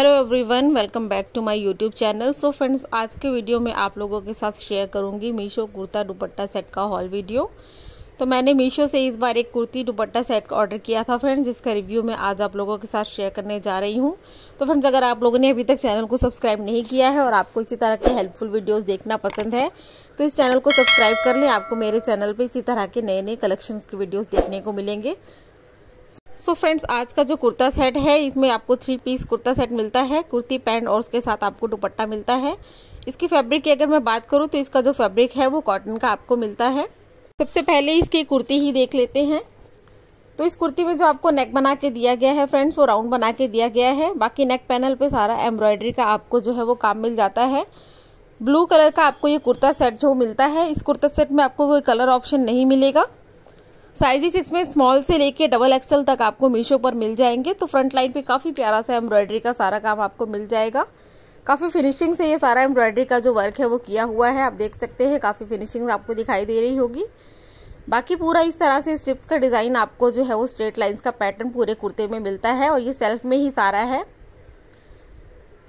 hello everyone welcome back to my YouTube channel so friends आज के video में आप लोगों के साथ शेयर करूंगी मीशो कुर्ता दुपट्टा सेट का हॉल वीडियो तो मैंने मीशो से इस बार एक कुर्ती दुपट्टा सेट का ऑर्डर किया था फ्रेंड्स जिसका रिव्यू मैं आज आप लोगों के साथ शेयर करने जा रही हूँ तो फ्रेंड्स अगर आप लोगों ने अभी तक चैनल को सब्सक्राइब नहीं किया है और आपको इसी तरह के हेल्पफुल वीडियोज़ देखना पसंद है तो इस चैनल को सब्सक्राइब कर लें आपको मेरे चैनल पर इसी तरह के नए नए कलेक्शन के वीडियोज़ देखने को मिलेंगे सो so फ्रेंड्स आज का जो कुर्ता सेट है इसमें आपको थ्री पीस कुर्ता सेट मिलता है कुर्ती पैंट और उसके साथ आपको दुपट्टा मिलता है इसकी फैब्रिक की अगर मैं बात करूँ तो इसका जो फैब्रिक है वो कॉटन का आपको मिलता है सबसे पहले इसकी कुर्ती ही देख लेते हैं तो इस कुर्ती में जो आपको नेक बना के दिया गया है फ्रेंड्स वो राउंड बना के दिया गया है बाकी नेक पैनल पे सारा एम्ब्रॉयडरी का आपको जो है वो काम मिल जाता है ब्लू कलर का आपको ये कुर्ता सेट जो मिलता है इस कुर्ता सेट में आपको कोई कलर ऑप्शन नहीं मिलेगा साइजेस इसमें स्मॉल से लेके डबल एक्सल तक आपको मीशो पर मिल जाएंगे तो फ्रंट लाइन पे काफ़ी प्यारा सा एम्ब्रॉयडरी का सारा काम आपको मिल जाएगा काफ़ी फिनिशिंग से ये सारा एम्ब्रॉयडरी का जो वर्क है वो किया हुआ है आप देख सकते हैं काफ़ी फिनिशिंग आपको दिखाई दे रही होगी बाकी पूरा इस तरह से स्ट्रिप्स का डिज़ाइन आपको जो है वो स्ट्रेट लाइन्स का पैटर्न पूरे कुर्ते में मिलता है और ये सेल्फ में ही सारा है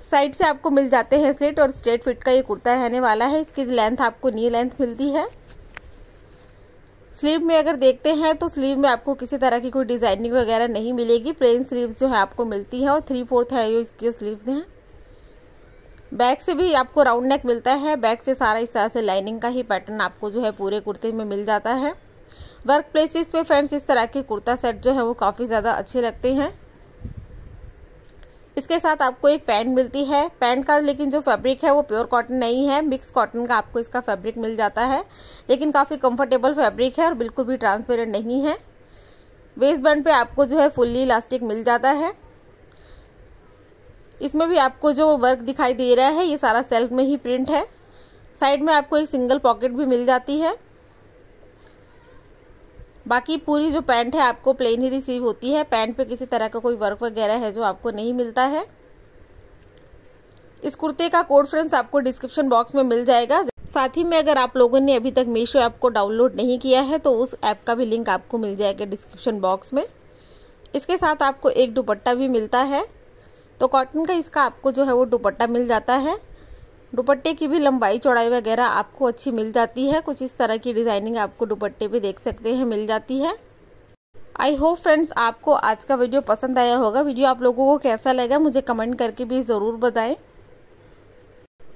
साइड से आपको मिल जाते हैं स्लेट और स्ट्रेट फिट का ये कुर्ता रहने वाला है इसकी लेंथ आपको नी लेंथ मिलती है स्लीव में अगर देखते हैं तो स्लीव में आपको किसी तरह की कोई डिजाइनिंग वगैरह नहीं मिलेगी प्लेन स्लीव जो है आपको मिलती है और थ्री फोर्थ है ये इसकी स्लीव है बैक से भी आपको राउंड नेक मिलता है बैक से सारा इस तरह से लाइनिंग का ही पैटर्न आपको जो है पूरे कुर्ते में मिल जाता है वर्क प्लेसिस पे फ्रेंड्स इस तरह के कुर्ता सेट जो है वो काफ़ी ज़्यादा अच्छे लगते हैं इसके साथ आपको एक पैंट मिलती है पैंट का लेकिन जो फैब्रिक है वो प्योर कॉटन नहीं है मिक्स कॉटन का आपको इसका फैब्रिक मिल जाता है लेकिन काफ़ी कंफर्टेबल फैब्रिक है और बिल्कुल भी ट्रांसपेरेंट नहीं है वेस्ट बैंड पे आपको जो है फुल्ली इलास्टिक मिल जाता है इसमें भी आपको जो वर्क दिखाई दे रहा है ये सारा सेल्फ में ही प्रिंट है साइड में आपको एक सिंगल पॉकेट भी मिल जाती है बाकी पूरी जो पैंट है आपको प्लेन ही रिसीव होती है पैंट पे किसी तरह का कोई वर्क वगैरह है जो आपको नहीं मिलता है इस कुर्ते का कोड फ्रेंड्स आपको डिस्क्रिप्शन बॉक्स में मिल जाएगा साथ ही में अगर आप लोगों ने अभी तक मीशो ऐप को डाउनलोड नहीं किया है तो उस ऐप का भी लिंक आपको मिल जाएगा डिस्क्रिप्शन बॉक्स में इसके साथ आपको एक दुपट्टा भी मिलता है तो कॉटन का इसका आपको जो है वो दुपट्टा मिल जाता है दुपट्टे की भी लंबाई चौड़ाई वगैरह आपको अच्छी मिल जाती है कुछ इस तरह की डिज़ाइनिंग आपको दुपट्टे पे देख सकते हैं मिल जाती है आई होप फ्रेंड्स आपको आज का वीडियो पसंद आया होगा वीडियो आप लोगों को कैसा लगा मुझे कमेंट करके भी ज़रूर बताएं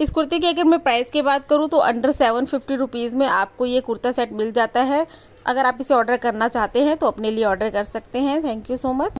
इस कुर्ते की अगर मैं प्राइस की बात करूँ तो अंडर सेवन फिफ्टी रुपीज़ में आपको ये कुर्ता सेट मिल जाता है अगर आप इसे ऑर्डर करना चाहते हैं तो अपने लिए ऑर्डर कर सकते हैं थैंक यू सो मच